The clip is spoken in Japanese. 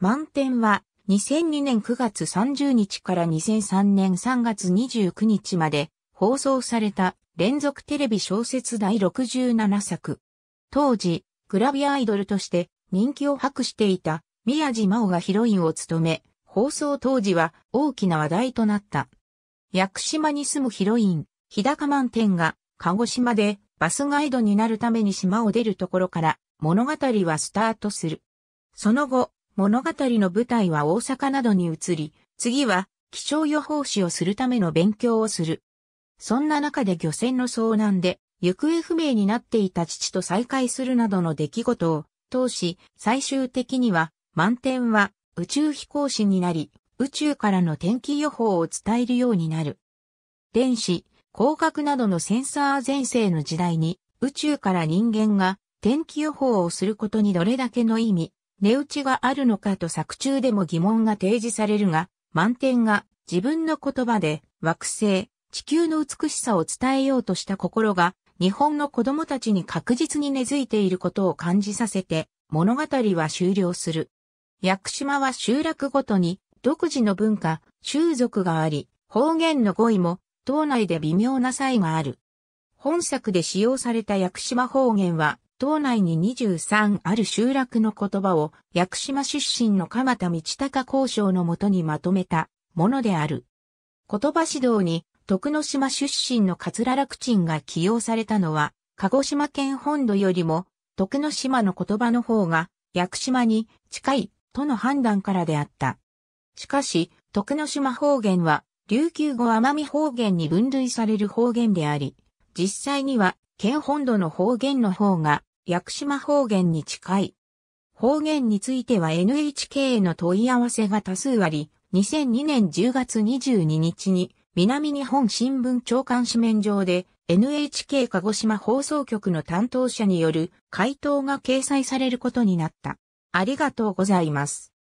満点は2002年9月30日から2003年3月29日まで放送された連続テレビ小説第67作。当時、グラビアアイドルとして人気を博していた宮島真央がヒロインを務め、放送当時は大きな話題となった。屋久島に住むヒロイン、日高満点が鹿児島でバスガイドになるために島を出るところから物語はスタートする。その後、物語の舞台は大阪などに移り、次は気象予報士をするための勉強をする。そんな中で漁船の遭難で行方不明になっていた父と再会するなどの出来事を通し、最終的には満点は宇宙飛行士になり、宇宙からの天気予報を伝えるようになる。電子、光学などのセンサー前世の時代に宇宙から人間が天気予報をすることにどれだけの意味、値打ちがあるのかと作中でも疑問が提示されるが、満点が自分の言葉で惑星、地球の美しさを伝えようとした心が日本の子供たちに確実に根付いていることを感じさせて物語は終了する。屋久島は集落ごとに独自の文化、習俗があり、方言の語彙も島内で微妙な差異がある。本作で使用された屋久島方言は島内に23ある集落の言葉を屋久島出身の鎌田道隆交渉のもとにまとめたものである。言葉指導に徳之島出身の桂楽鎮が起用されたのは、鹿児島県本土よりも徳之島の言葉の方が屋久島に近いとの判断からであった。しかし、徳之島方言は琉球語奄美方言に分類される方言であり、実際には県本土の方言の方が屋久島方言に近い。方言については NHK への問い合わせが多数あり、2002年10月22日に南日本新聞長官紙面上で NHK 鹿児島放送局の担当者による回答が掲載されることになった。ありがとうございます。